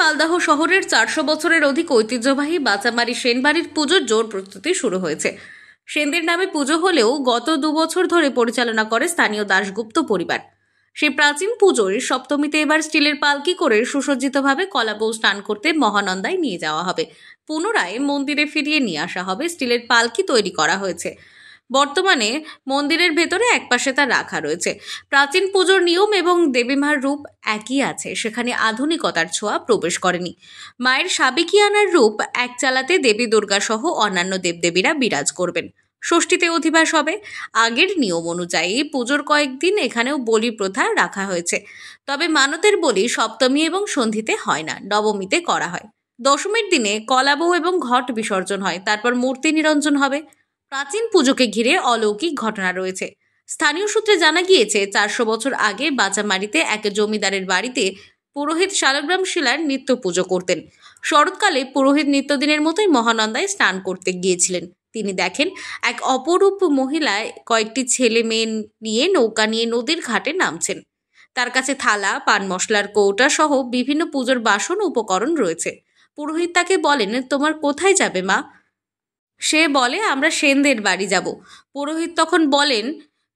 মালদাহ শহরের চারশো বছরের অধিক ঐতিহ্যবাহী বাঁচামারি সেনবাড়ির পুজোর জোর প্রস্তুতি শুরু হয়েছে সেনদের নামে পুজো হলেও গত দুবছর ধরে পরিচালনা করে স্থানীয় দাশগুপ্ত পরিবার সেই প্রাচীন পুজোর সপ্তমীতে এবার স্টিলের পালকি করে সুসজ্জিতভাবে কলাবৌ স্নান করতে মহানন্দায় নিয়ে যাওয়া হবে পুনরায় মন্দিরে ফিরিয়ে নিয়ে আসা হবে স্টিলের পালকি তৈরি করা হয়েছে বর্তমানে মন্দিরের ভেতরে একপাশে তা রাখা রয়েছে প্রাচীন পুজোর নিয়ম এবং দেবীমার রূপ একই আছে সেখানে আধুনিকতার ছোঁয়া প্রবেশ করেনি মায়ের সাবেকিয়ানার রূপ এক চালাতে দেবী দুর্গা সহ অন্যান্য দেবদেবীরা বিরাজ করবেন ষষ্ঠীতে অধিবাস হবে আগের নিয়ম অনুযায়ী পুজোর কয়েকদিন এখানেও বলি প্রথা রাখা হয়েছে তবে মানতের বলি সপ্তমী এবং সন্ধিতে হয় না নবমীতে করা হয় দশমীর দিনে কলাবহ এবং ঘট বিসর্জন হয় তারপর মূর্তি নিরঞ্জন হবে প্রাচীন পুজোকে ঘিরে অলৌকিক ঘটনা রয়েছে স্থানীয় সূত্রে জানা গিয়েছে চারশো বছর আগে বাঁচামারিতে এক জমিদারের বাড়িতে পুরোহিত শালগ্রাম শিলার নিত্য পুজো করতেন শরৎকালে পুরোহিত নিত্যদিনের মতোই মহানন্দায় স্নান করতে গিয়েছিলেন তিনি দেখেন এক অপরূপ মহিলায় কয়েকটি ছেলে মেয়ে নিয়ে নৌকা নিয়ে নদীর ঘাটে নামছেন তার কাছে থালা পান মশলার কৌটা সহ বিভিন্ন পুজোর বাসন উপকরণ রয়েছে পুরোহিত তাকে বলেন তোমার কোথায় যাবে মা সে বলে আমরা সেনদের বাড়ি যাব পুরোহিত তখন বলেন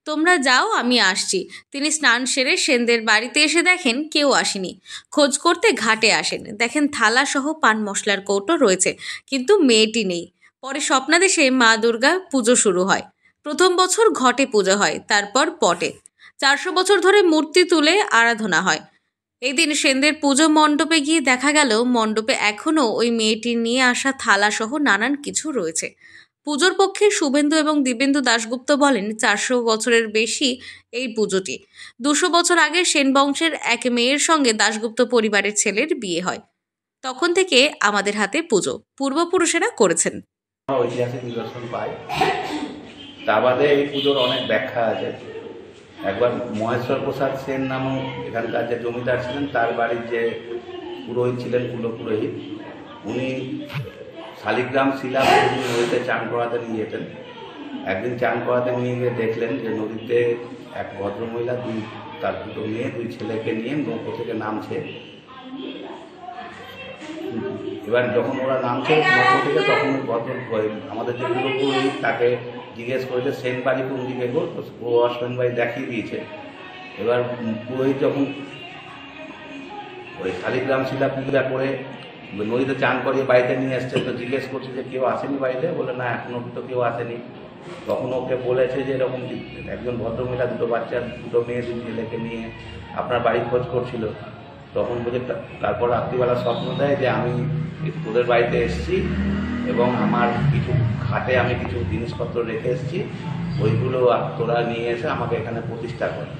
তোমরা যাও আমি আসছি তিনি স্নান সেরে সেনদের বাড়িতে এসে দেখেন কেউ আসেনি খোঁজ করতে ঘাটে আসেন দেখেন থালা সহ পান মশলার কৌটো রয়েছে কিন্তু মেয়েটি নেই পরে স্বপ্নাদেশে মা দুর্গা পুজো শুরু হয় প্রথম বছর ঘটে পুজো হয় তারপর পটে চারশো বছর ধরে মূর্তি তুলে আরাধনা হয় এদিন সেনদের পুজো মণ্ডপে গিয়ে দেখা গেল মণ্ডপে এখনও ওই মেয়েটি নিয়ে আসা থালাসহ নানান কিছু রয়েছে পুজোর পক্ষে শুভেন্দু এবং দিবেন্দু দাশগুপ্ত বলেন চারশো বছরের বেশি এই পুজোটি দুশো বছর আগে সেন বংশের এক মেয়ের সঙ্গে দাশগুপ্ত পরিবারের ছেলের বিয়ে হয় তখন থেকে আমাদের হাতে পুজো পূর্বপুরুষেরা করেছেন ঐতিহাসিক নিদর্শন পাই তা বাদে এই পুজোর অনেক ব্যাখ্যা আছে একবার মহেশ্বর প্রসাদ সেন নামক এখানকার যে জমিদার ছিলেন তার বাড়ির যে পুরোহিত ছিলেন কুলো পুরোহিত উনি শালিগ্রাম শিলা নদীতে চান করাতে নিয়ে যেতেন একদিন চান করাতে নিয়ে গিয়ে দেখলেন যে নদীতে এক ভদ্রমহিলা দুই তার দুটো মেয়ে দুই ছেলেকে নিয়ে নৌকো থেকে নামছে এবার যখন ওরা নামছে নৌকো থেকে তখন ভদ্র আমাদের যে পুরোপুরি তাকে জিজ্ঞেস করেছে সেন বাড়ি কোন দিকে গো ও অশ্বিন বাড়ি দেখিয়ে দিয়েছে এবার পুরোহিত যখন ওই শালিগ্রাম শিলা পুজোটা করে নদীতে চান করিয়ে বাড়িতে নিয়ে এসছে তো জিজ্ঞেস করছে যে কেউ আসেনি বাড়িতে বলে না এখনও তো কেউ আসেনি তখন ওকে বলেছে যে এরকম একজন ভদ্রমহিলা দুটো বাচ্চা দুটো মেয়ে দুই ছেলেকে নিয়ে আপনার বাড়ি খোঁজ করছিল তখন বলে তারপর রাত্রিবেলা স্বপ্ন দেয় যে আমি ওদের বাড়িতে এসেছি এবং আমার কিছু খাটে আমি কিছু জিনিসপত্র রেখে এসেছি ওইগুলো তোরা নিয়ে এসে আমাকে এখানে প্রতিষ্ঠা করে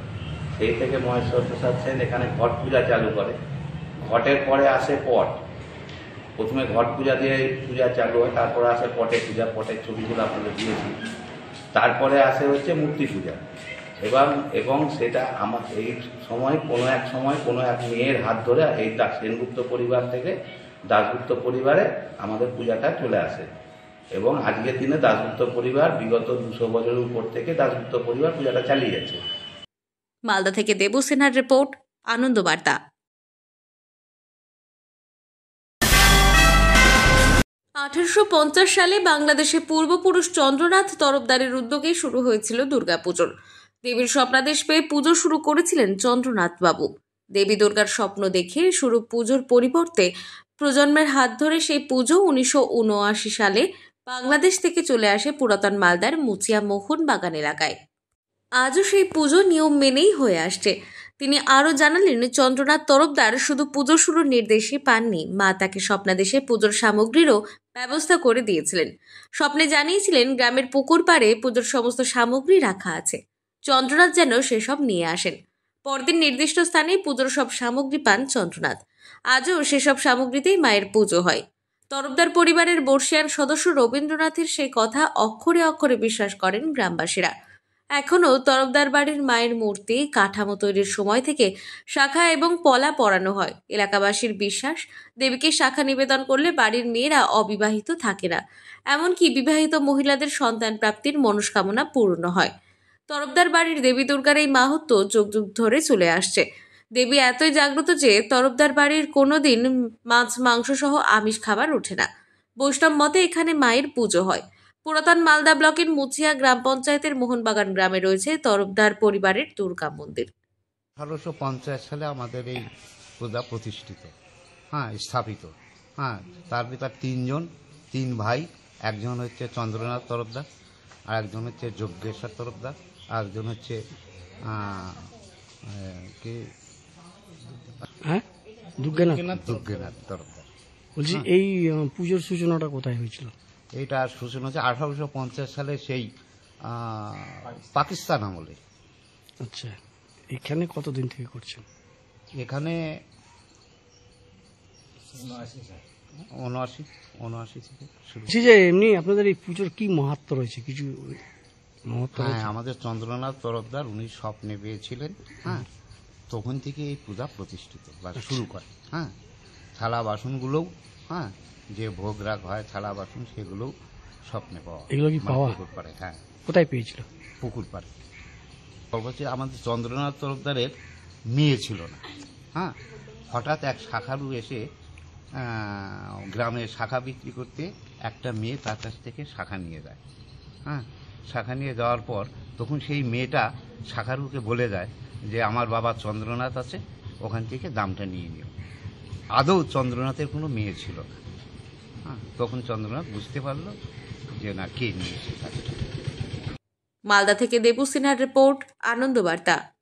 সেই থেকে মহেশ্বর প্রসাদ সেন এখানে ঘট পূজা চালু করে ঘটের পরে আসে পট প্রথমে ঘট পূজা দিয়ে পূজা চালু হয় তারপরে আসে পটের পূজা পটের ছবিগুলো আপনাদের দিয়েছি তারপরে আসে হচ্ছে মূর্তি পূজা এবং এবং সেটা আমার এই সময় কোনো এক সময় কোনো এক মেয়ের হাত ধরে এই সেনগুপ্ত পরিবার থেকে দাসগুপ্ত পরিবারে আমাদের পূজাটা চলে আসে এবং আজকের দিনে দাসগুপ্ত পরিবার বিগত দুশো বছরের উপর থেকে দাসগুপ্ত পরিবার পূজাটা চালিয়ে যাচ্ছে মালদা থেকে দেবু সেনার রিপোর্ট আনন্দবার্তা আঠারোশো সালে বাংলাদেশে পূর্বপুরুষ চন্দ্রনাথ তরফদারের উদ্যোগে শুরু হয়েছিল দুর্গাপুজোর দেবীর স্বপ্নাদেশ পেয়ে পুজো শুরু করেছিলেন চন্দ্রনাথ বাবু দেবী দুর্গার স্বপ্ন দেখে শুরু পুজোর পরিবর্তে প্রজন্মের হাত ধরে সেই পুজো উনিশশো সালে বাংলাদেশ থেকে চলে আসে পুরাতন মালদার মুচিয়া মোহন বাগান এলাকায় আজও সেই পুজো নিয়ম মেনেই হয়ে আসছে তিনি আরও জানালেন চন্দ্রনাথ তরফদার শুধু পুজো শুরুর নির্দেশই পাননি মা তাকে স্বপ্নাদেশে পুজোর সামগ্রীরও ব্যবস্থা করে দিয়েছিলেন স্বপ্নে জানিয়েছিলেন গ্রামের পুকুর পাড়ে পুজোর সমস্ত সামগ্রী রাখা আছে চন্দ্রনাথ যেন সেসব নিয়ে আসেন পরদিন নির্দিষ্ট স্থানে পুজোর সব সামগ্রী পান চন্দ্রনাথ আজও সেসব সামগ্রীতেই মায়ের পুজো হয় তরফদার পরিবারের বর্ষিয়ান সদস্য রবীন্দ্রনাথের সেই কথা অক্ষরে অক্ষরে বিশ্বাস করেন গ্রামবাসীরা এখনও তরফদার বাড়ির মায়ের মূর্তি কাঠামো তৈরির সময় থেকে শাখা এবং পলা পরানো হয় এলাকাবাসীর বিশ্বাস দেবীকে শাখা নিবেদন করলে বাড়ির মেয়েরা অবিবাহিত থাকে না এমনকি বিবাহিত মহিলাদের সন্তান প্রাপ্তির মনস্কামনা পূর্ণ হয় তরফদার বাড়ির দেবী দুর্গার এই মাহাত্ম যুগ যুগ ধরে চলে আসছে দেবী এতই জাগ্রত যে তরফদার বাড়ির কোনো দিন মাছ মাংস সহ আমিষ খাবার ওঠে না বৈষ্ণব মতে এখানে মায়ের পুজো হয় পুরাতন মালদা ব্লকের মুছিয়া গ্রাম পঞ্চায়েতের মোহনবাগান গ্রামে রয়েছে তরফদার পরিবারের দুর্গা মন্দির আঠারোশো পঞ্চাশ সালে আমাদের এই পূজা প্রতিষ্ঠিত হ্যাঁ স্থাপিত হ্যাঁ তার ভিতর তিনজন তিন ভাই একজন হচ্ছে চন্দ্রনাথ তরফদার আর একজন হচ্ছে যজ্ঞেশ্বর তরফদার আর একজন হচ্ছে কি হ্যাঁ? বলছি হ্যাঁ। এই পুজোর সূচনাটা কোথায় হয়েছিল এটা সূচনা হচ্ছে আঠারোশো পঞ্চাশ সালে সেই পাকিস্তান আমলে আচ্ছা এখানে কতদিন থেকে করছেন এখানে উনআশি উনআশি থেকে শুরু যে এমনি আপনাদের এই পুজোর কি মহাত্ম রয়েছে কিছু হ্যাঁ আমাদের চন্দ্রনাথ তরফদার উনি স্বপ্নে পেয়েছিলেন হ্যাঁ তখন থেকে এই পূজা প্রতিষ্ঠিত বা আচ্ছা। শুরু করে হ্যাঁ থালা বাসনগুলোও হ্যাঁ যে ভোগ রাগ হয় থালা বাসন সেগুলোও স্বপ্নে পাওয়া এগুলো কি মানে পাওয়া পুকুর পাড়ে হ্যাঁ কোথায় পেয়েছিল পুকুর পাড়ে সর্বোচ্চ আমাদের চন্দ্রনাথ তরফদারের মেয়ে ছিল না হ্যাঁ হঠাৎ এক শাখারু এসে গ্রামে শাখা বিক্রি করতে একটা মেয়ে তার কাছ থেকে শাখা নিয়ে যায় হ্যাঁ শাখা নিয়ে যাওয়ার পর তখন সেই মেয়েটা শাখারুকে বলে যায় যে আমার বাবা চন্দ্রনাথ আছে ওখান থেকে দামটা নিয়ে নিও আদৌ চন্দ্রনাথের কোনো মেয়ে ছিল না হ্যাঁ তখন চন্দ্রনাথ বুঝতে পারলো যে না কে নিয়েছে মালদা থেকে দেবু সিনহার রিপোর্ট আনন্দবার্তা